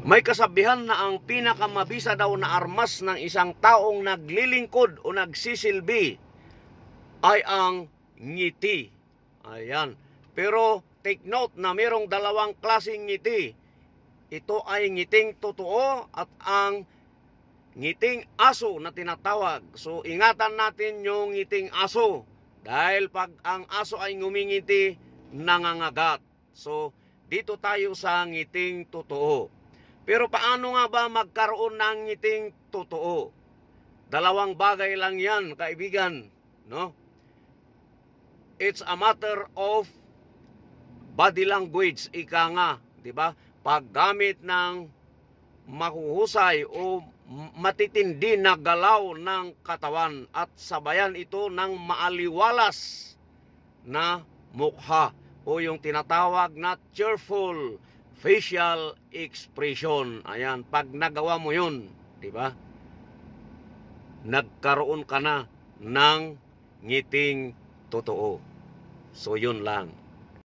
May kasabihan na ang pinakamabisa daw na armas ng isang taong naglilingkod o nagsisilbi ay ang ngiti. Ayan. Pero take note na mayroong dalawang klaseng ngiti. Ito ay ngiting totoo at ang ngiting aso na tinatawag. So ingatan natin yung ngiting aso dahil pag ang aso ay ngumingiti, nangangagat. So dito tayo sa ngiting totoo. Pero paano nga ba magkaroon ng ngiting totoo? Dalawang bagay lang yan, kaibigan. No? It's a matter of body language, ika nga, di ba? Paggamit ng mahuhusay o matitindi na galaw ng katawan at sabayan ito ng maaliwalas na mukha o yung tinatawag na cheerful facial expression. Ayan, pag nagawa mo yun, di ba? Nagkaroon ka na ng ngiting totoo. So yun lang.